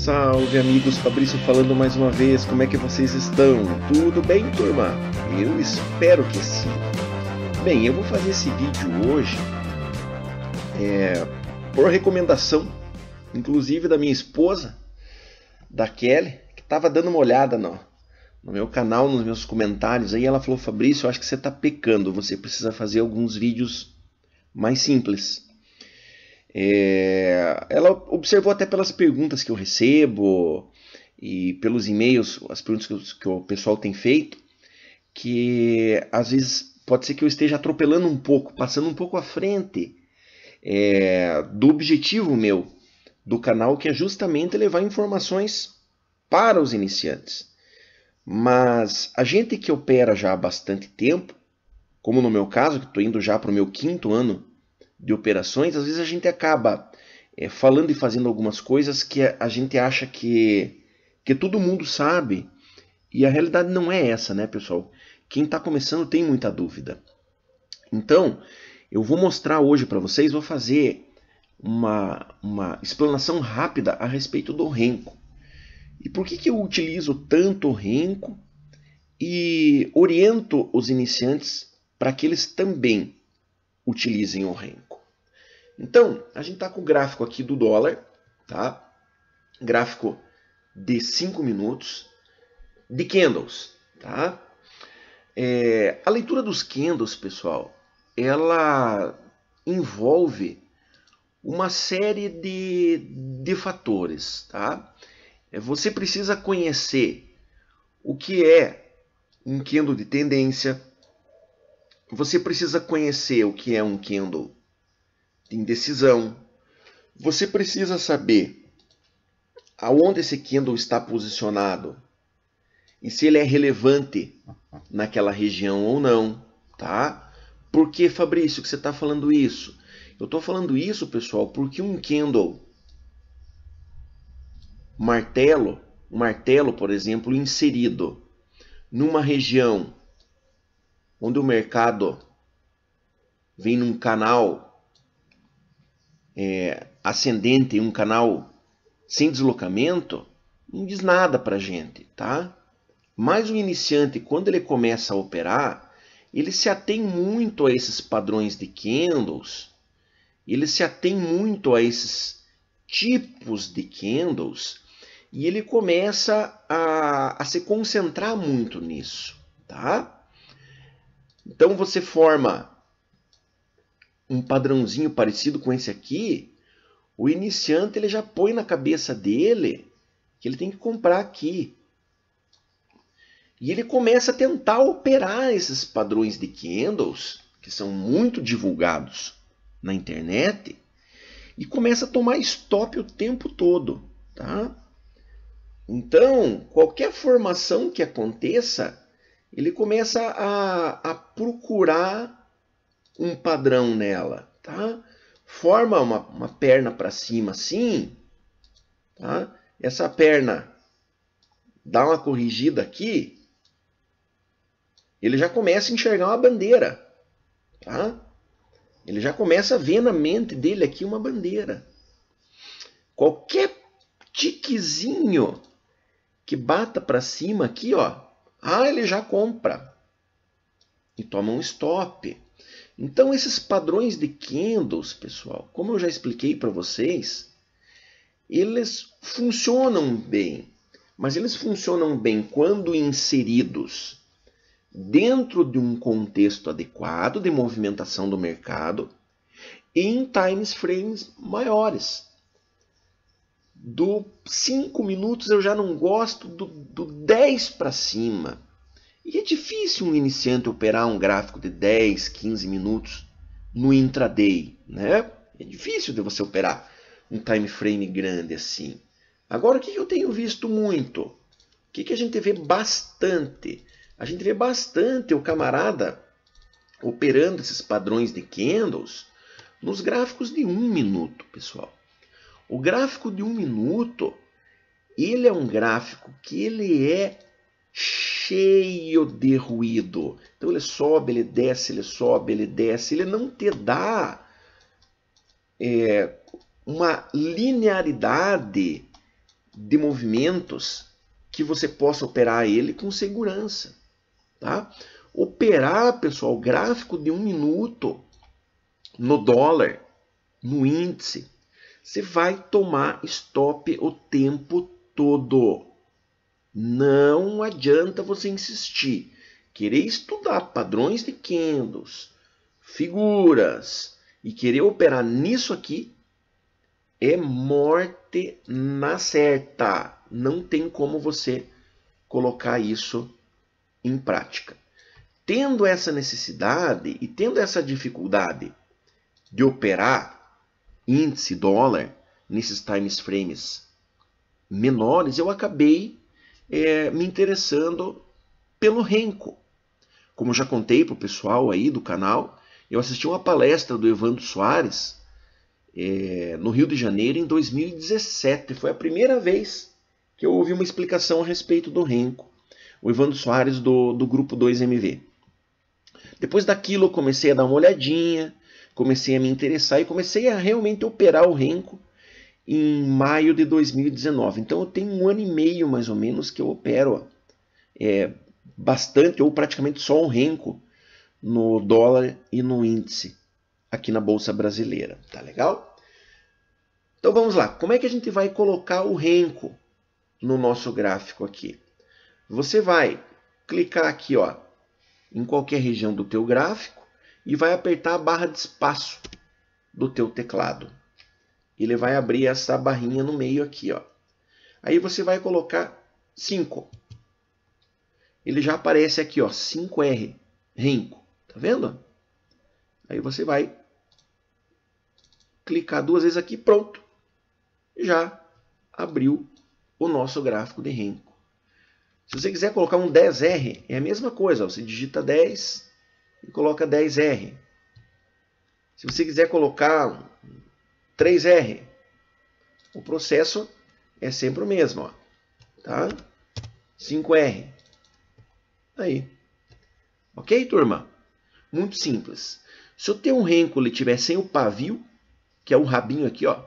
Salve amigos, Fabrício falando mais uma vez, como é que vocês estão? Tudo bem, turma? Eu espero que sim. Bem, eu vou fazer esse vídeo hoje é, por recomendação, inclusive da minha esposa, da Kelly, que estava dando uma olhada no, no meu canal, nos meus comentários, aí ela falou, Fabrício, eu acho que você está pecando, você precisa fazer alguns vídeos mais simples. É, ela observou até pelas perguntas que eu recebo e pelos e-mails, as perguntas que, que o pessoal tem feito, que às vezes pode ser que eu esteja atropelando um pouco, passando um pouco à frente é, do objetivo meu do canal, que é justamente levar informações para os iniciantes. Mas a gente que opera já há bastante tempo, como no meu caso, que estou indo já para o meu quinto ano de operações, às vezes a gente acaba é, falando e fazendo algumas coisas que a, gente acha que, que todo mundo sabe, e a realidade não é essa, né, pessoal? Quem está começando tem muita dúvida. Então, eu vou mostrar hoje para vocês, vou fazer uma, uma explanação rápida a respeito do renco. E por que, que eu utilizo tanto o renco e oriento os iniciantes para que eles também utilizem o renko. Então, a gente está com o gráfico aqui do dólar, tá? gráfico de 5 minutos, de candles. Tá? É, a leitura dos candles, pessoal, ela envolve uma série de, de fatores. Tá? É, você precisa conhecer o que é um candle de tendência, você precisa conhecer o que é um Kindle. em decisão. Você precisa saber aonde esse Kindle está posicionado e se ele é relevante naquela região ou não, tá? Por que, Fabrício, que você está falando isso? Eu estou falando isso, pessoal, porque um Kindle martelo, um martelo, por exemplo, inserido numa região onde o mercado vem num canal é, ascendente, um canal sem deslocamento, não diz nada para gente, tá? Mas o iniciante, quando ele começa a operar, ele se atém muito a esses padrões de candles, ele se atém muito a esses tipos de candles e ele começa a, a se concentrar muito nisso, tá? Então você forma um padrãozinho parecido com esse aqui, o iniciante ele já põe na cabeça dele que ele tem que comprar aqui. E ele começa a tentar operar esses padrões de candles, que são muito divulgados na internet, e começa a tomar stop o tempo todo, tá? Então, qualquer formação que aconteça, ele começa a, a procurar um padrão nela, tá? Forma uma, uma perna para cima assim, tá? Essa perna dá uma corrigida aqui, ele já começa a enxergar uma bandeira, tá? Ele já começa a ver na mente dele aqui uma bandeira. Qualquer tiquezinho que bata para cima aqui, ó, ah, ele já compra e toma um stop. Então, esses padrões de candles, pessoal, como eu já expliquei para vocês, eles funcionam bem, mas eles funcionam bem quando inseridos dentro de um contexto adequado de movimentação do mercado em times frames maiores do 5 minutos eu já não gosto, do, 10 para cima. E é difícil um iniciante operar um gráfico de 10, 15 minutos no intraday, né? É difícil de você operar um time frame grande assim. Agora, o que eu tenho visto muito? O que a gente vê bastante? A gente vê bastante o camarada operando esses padrões de candles nos gráficos de um minuto, pessoal. O gráfico de um minuto, ele é um gráfico que ele é cheio de ruído. Então ele sobe, ele desce, ele sobe, ele desce. Ele não te dá é, uma linearidade de movimentos que você possa operar ele com segurança. Tá? Operar, pessoal, gráfico de um minuto no dólar, no índice, você vai tomar stop o tempo todo. Não adianta você insistir. Querer estudar padrões de candles, figuras e querer operar nisso aqui é morte na certa. Não tem como você colocar isso em prática. Tendo essa necessidade e tendo essa dificuldade de operar índice dólar nesses times frames menores, eu acabei é, me interessando pelo renko. Como já contei para o pessoal aí do canal, eu assisti uma palestra do Evandro Soares é, no Rio de Janeiro em 2017. Foi a primeira vez que eu ouvi uma explicação a respeito do renko. O Evandro Soares do, do grupo 2MV. Depois daquilo eu comecei a dar uma olhadinha, comecei a me interessar e comecei a realmente operar o renco em maio de 2019. Então eu tenho um ano e meio mais ou menos que eu opero é, bastante ou praticamente só o renco no dólar e no índice aqui na bolsa brasileira, tá legal? Então vamos lá, como é que a gente vai colocar o renco no nosso gráfico aqui? Você vai clicar aqui, ó, em qualquer região do teu gráfico e vai apertar a barra de espaço do teu teclado. Ele vai abrir essa barrinha no meio aqui, ó. Aí você vai colocar 5. Ele já aparece aqui, ó, 5R, Renko. Tá vendo? Aí você vai clicar duas vezes aqui, pronto. Já abriu o nosso gráfico de Renko. Se você quiser colocar um 10R, é a mesma coisa. Ó. Você digita 10, e coloca 10R. Se você quiser colocar 3R, o processo é sempre o mesmo. Ó, tá? 5R. Aí. Ok, turma? Muito simples. Se eu tenho um renco ele tiver sem o pavio, que é o rabinho aqui, ó,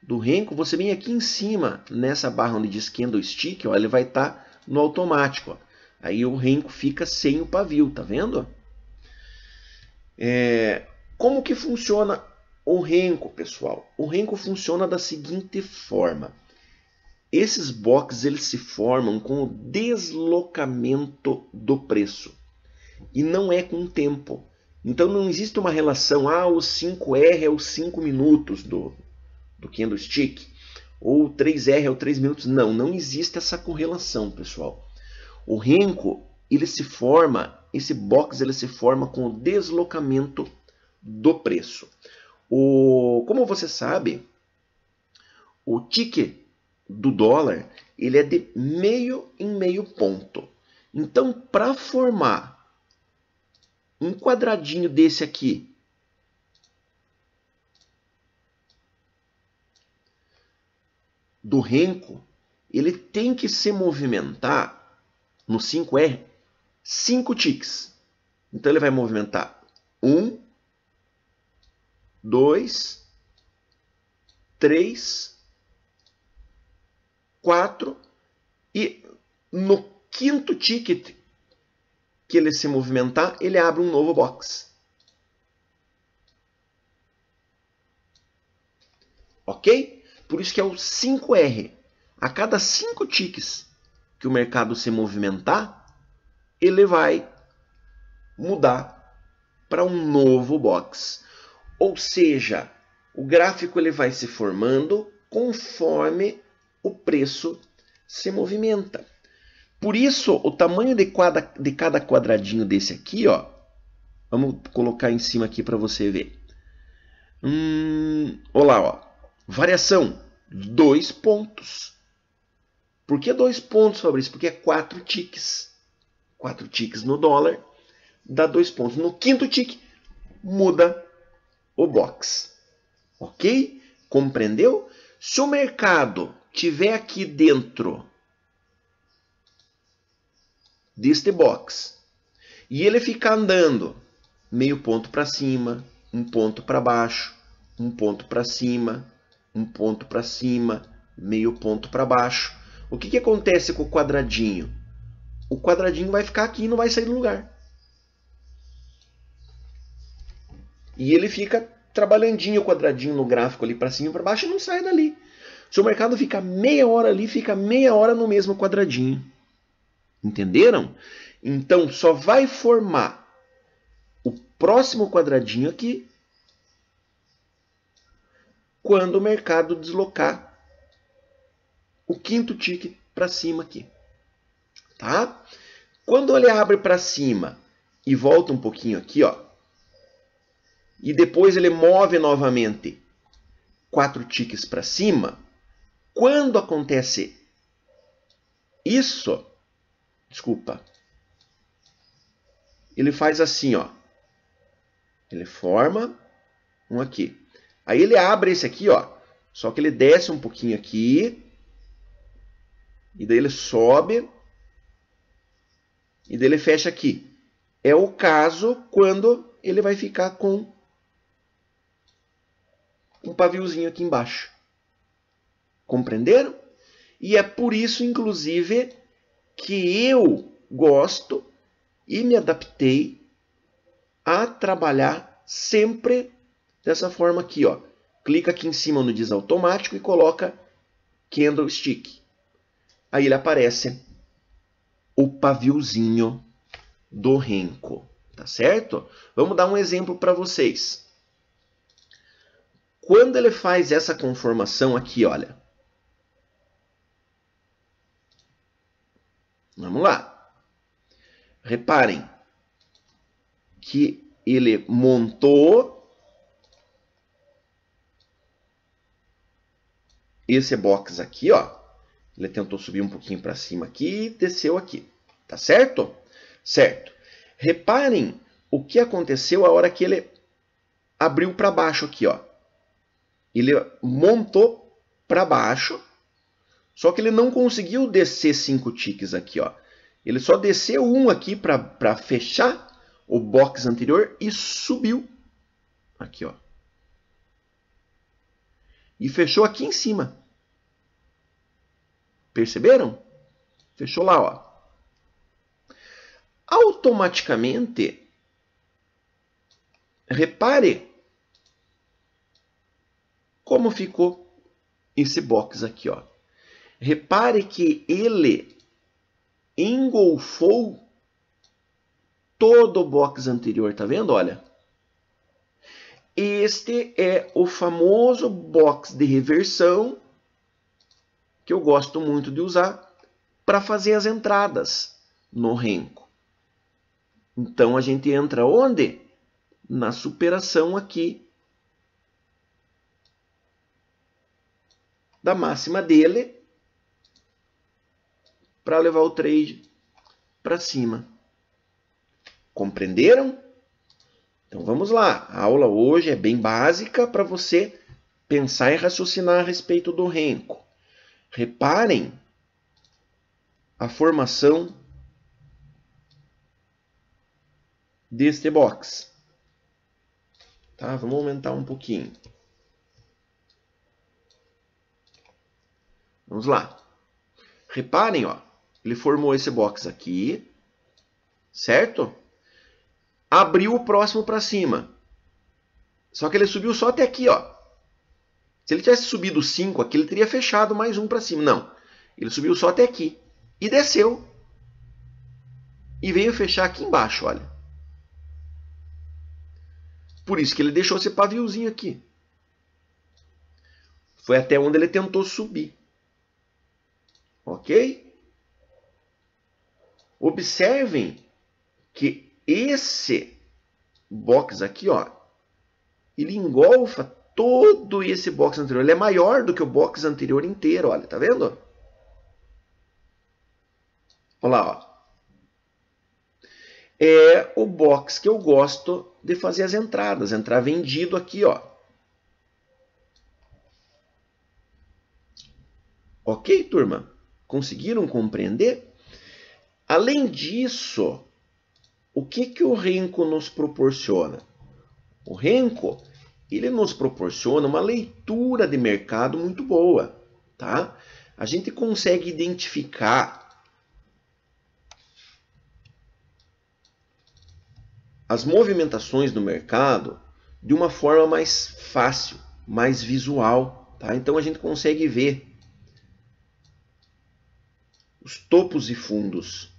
do renco, você vem aqui em cima, nessa barra onde diz stick, ó, ele vai estar tá no automático. Ó. Aí o renco fica sem o pavio, tá vendo? É, como que funciona o renco, pessoal? O renco funciona da seguinte forma. Esses boxes eles se formam com o deslocamento do preço e não é com o tempo. Então não existe uma relação, ah, o 5R é os 5 minutos do, do candlestick, ou 3R é os 3 minutos. Não, não existe essa correlação, pessoal. O renco ele se forma, esse box ele se forma com o deslocamento do preço. O, como você sabe, o ticket do dólar ele é de meio em meio ponto. Então, para formar um quadradinho desse aqui, do renco, ele tem que se movimentar no 5R cinco ticks. Então ele vai movimentar um, dois, três, quatro e no quinto ticket que ele se movimentar, ele abre um novo box. Ok? Por isso que é o 5R. A cada 5 ticks que o mercado se movimentar, ele vai mudar para um novo box. Ou seja, o gráfico ele vai se formando conforme o preço se movimenta. Por isso, o tamanho de, quadra, de cada quadradinho desse aqui, ó, vamos colocar em cima aqui para você ver. Hum, olá, ó, variação, dois pontos. Por que dois pontos, Fabrício? Porque é quatro tiques quatro ticks no dólar, dá dois pontos. No quinto tick muda o box. Ok? Compreendeu? Se o mercado tiver aqui dentro deste box e ele ficar andando meio ponto para cima, um ponto para baixo, um ponto para cima, um ponto para cima, meio ponto para baixo. O que, que acontece com o quadradinho? o quadradinho vai ficar aqui e não vai sair do lugar. E ele fica trabalhandinho o quadradinho no gráfico ali para cima e para baixo e não sai dali. Se o mercado fica meia hora ali, fica meia hora no mesmo quadradinho. Entenderam? Então só vai formar o próximo quadradinho aqui quando o mercado deslocar o quinto tique para cima aqui tá? Quando ele abre para cima e volta um pouquinho aqui, ó, e depois ele move novamente quatro tiques para cima, quando acontece isso, desculpa, ele faz assim, ó. Ele forma um aqui. Aí ele abre esse aqui, ó. Só que ele desce um pouquinho aqui. E daí ele sobe e dele fecha aqui. É o caso quando ele vai ficar com um paviozinho aqui embaixo. Compreenderam? E é por isso, inclusive, que eu gosto e me adaptei a trabalhar sempre dessa forma aqui, ó. Clica aqui em cima no desautomático e coloca candlestick. Aí ele aparece o paviozinho do renco, tá certo? Vamos dar um exemplo para vocês. Quando ele faz essa conformação aqui, olha. Vamos lá. Reparem que ele montou esse box aqui, ó. Ele tentou subir um pouquinho para cima aqui e desceu aqui. Tá certo? Certo. Reparem o que aconteceu a hora que ele abriu para baixo aqui, ó. Ele montou para baixo, só que ele não conseguiu descer cinco tiques aqui, ó. Ele só desceu um aqui para fechar o box anterior e subiu aqui, ó. E fechou aqui em cima. Perceberam? Fechou lá, ó. Automaticamente, repare como ficou esse box aqui, ó. Repare que ele engolfou todo o box anterior, tá vendo? Olha. Este é o famoso box de reversão que eu gosto muito de usar para fazer as entradas no renco. Então a gente entra onde? Na superação aqui da máxima dele para levar o trade para cima. Compreenderam? Então vamos lá. A aula hoje é bem básica para você pensar e raciocinar a respeito do renco. Reparem a formação deste box. Tá? Vamos aumentar um pouquinho. Vamos lá. Reparem, ó, ele formou esse box aqui, certo? Abriu o próximo para cima. Só que ele subiu só até aqui, ó. Se ele tivesse subido 5 aqui, ele teria fechado mais um para cima. Não, ele subiu só até aqui e desceu e veio fechar aqui embaixo, olha. Por isso que ele deixou esse paviozinho aqui. Foi até onde ele tentou subir. Ok? Observem que esse box aqui, ó, ele engolfa todo esse box anterior. Ele é maior do que o box anterior inteiro, olha, tá vendo? Olha lá, ó. É o box que eu gosto de fazer as entradas, entrar vendido aqui, ó. Ok, turma? Conseguiram compreender? Além disso, o que, que o Renko nos proporciona? O Renko ele nos proporciona uma leitura de mercado muito boa, tá? A gente consegue identificar as movimentações do mercado de uma forma mais fácil, mais visual, tá? Então a gente consegue ver os topos e fundos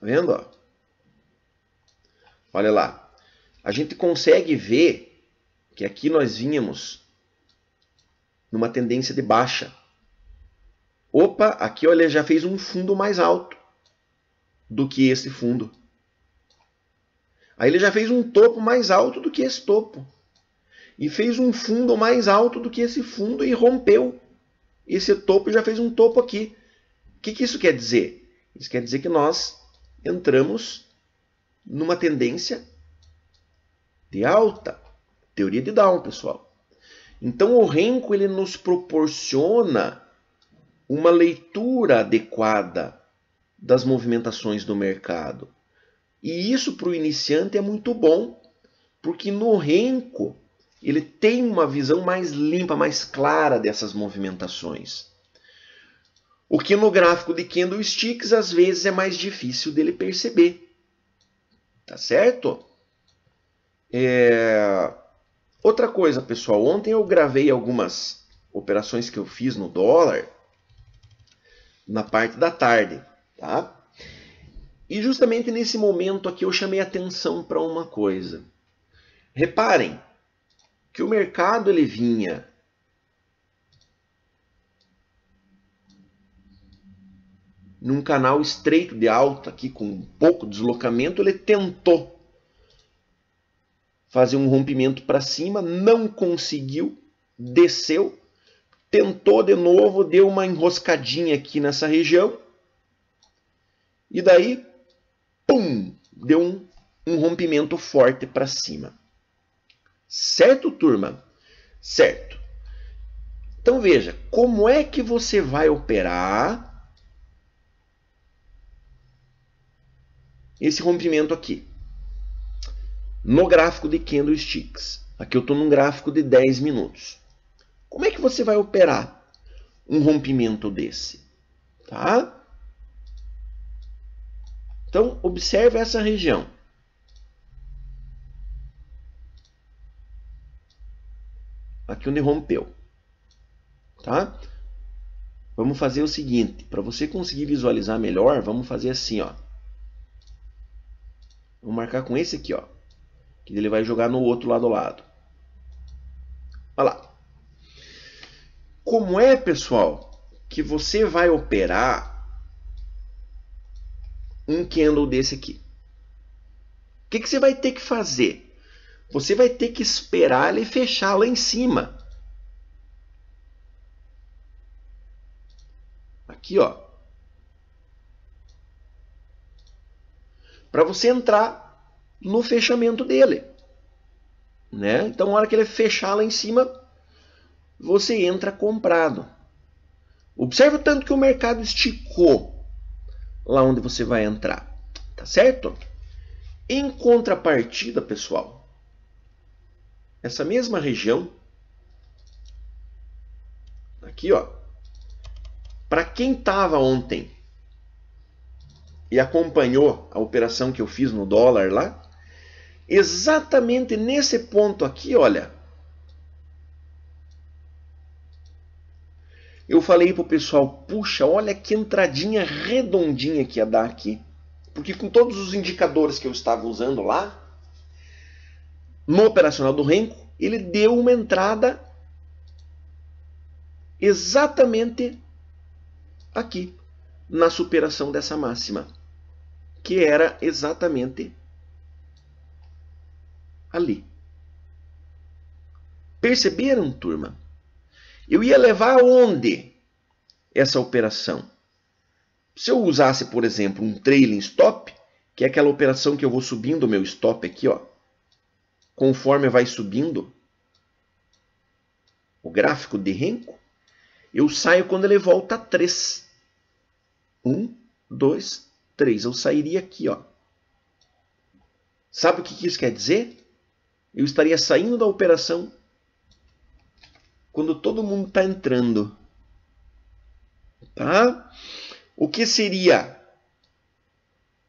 Tá vendo? Ó? Olha lá. A gente consegue ver que aqui nós vínhamos numa tendência de baixa. Opa, aqui olha, já fez um fundo mais alto do que esse fundo. Aí ele já fez um topo mais alto do que esse topo. E fez um fundo mais alto do que esse fundo e rompeu. Esse topo já fez um topo aqui. O que, que isso quer dizer? Isso quer dizer que nós entramos numa tendência de alta. Teoria de Down, pessoal. Então o renko ele nos proporciona uma leitura adequada das movimentações do mercado. E isso para o iniciante é muito bom, porque no renko ele tem uma visão mais limpa, mais clara dessas movimentações. O que no gráfico de candlesticks às vezes é mais difícil dele perceber. Tá certo? É... Outra coisa, pessoal, ontem eu gravei algumas operações que eu fiz no dólar na parte da tarde, tá? E justamente nesse momento aqui eu chamei atenção para uma coisa. Reparem que o mercado ele vinha num canal estreito de alta aqui com um pouco deslocamento, ele tentou fazer um rompimento para cima, não conseguiu, desceu, tentou de novo, deu uma enroscadinha aqui nessa região e daí, pum, deu um, um rompimento forte para cima. Certo, turma? Certo. Então veja, como é que você vai operar esse rompimento aqui. No gráfico de candlesticks, aqui eu estou num gráfico de 10 minutos. Como é que você vai operar um rompimento desse? Tá? Então, observe essa região. Aqui onde rompeu. Tá? Vamos fazer o seguinte, para você conseguir visualizar melhor, vamos fazer assim, ó. Vou marcar com esse aqui, ó. Que ele vai jogar no outro lado ao lado. Olha lá. Como é, pessoal, que você vai operar um candle desse aqui? O que, que você vai ter que fazer? Você vai ter que esperar ele fechar lá em cima. Aqui, ó. para você entrar no fechamento dele. Né? Então, na hora que ele fechar lá em cima, você entra comprado. Observe o tanto que o mercado esticou lá onde você vai entrar, tá certo? Em contrapartida, pessoal, essa mesma região aqui, ó, para quem estava ontem e acompanhou a operação que eu fiz no dólar lá, exatamente nesse ponto aqui, olha. Eu falei pro pessoal, puxa, olha que entradinha redondinha que ia dar aqui. Porque com todos os indicadores que eu estava usando lá, no operacional do Renko, ele deu uma entrada exatamente aqui, na superação dessa máxima que era exatamente ali. Perceberam, turma? Eu ia levar aonde essa operação? Se eu usasse, por exemplo, um trailing stop, que é aquela operação que eu vou subindo o meu stop aqui, ó, conforme vai subindo o gráfico de Renko, eu saio quando ele volta a 3. 1, 2, 3. Eu sairia aqui, ó. Sabe o que isso quer dizer? Eu estaria saindo da operação quando todo mundo está entrando. Tá? O que seria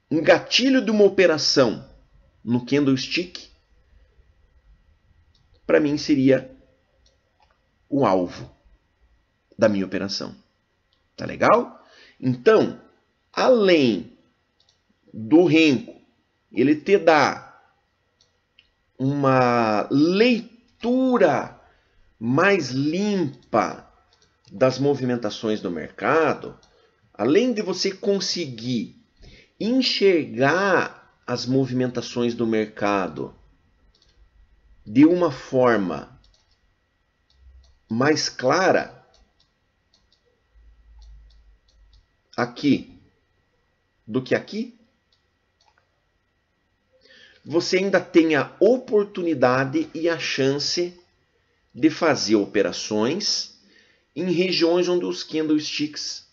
um gatilho de uma operação no candlestick? Para mim seria o alvo da minha operação. Tá legal? Então, além do renko ele te dá uma leitura mais limpa das movimentações do mercado, além de você conseguir enxergar as movimentações do mercado de uma forma mais clara, aqui do que aqui, você ainda tem a oportunidade e a chance de fazer operações em regiões onde os candlesticks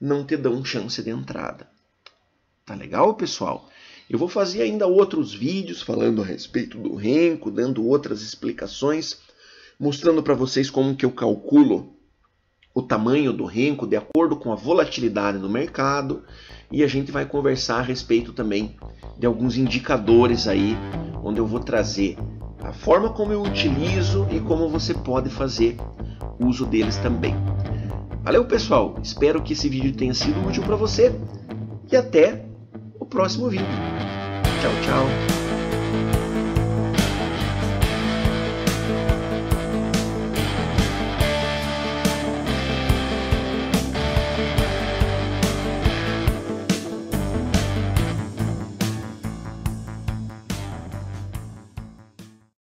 não te dão chance de entrada. Tá legal, pessoal? Eu vou fazer ainda outros vídeos falando a respeito do renco, dando outras explicações, mostrando para vocês como que eu calculo o tamanho do renco de acordo com a volatilidade no mercado e a gente vai conversar a respeito também de alguns indicadores aí, onde eu vou trazer a forma como eu utilizo e como você pode fazer uso deles também. Valeu, pessoal. Espero que esse vídeo tenha sido útil para você e até o próximo vídeo. Tchau, tchau.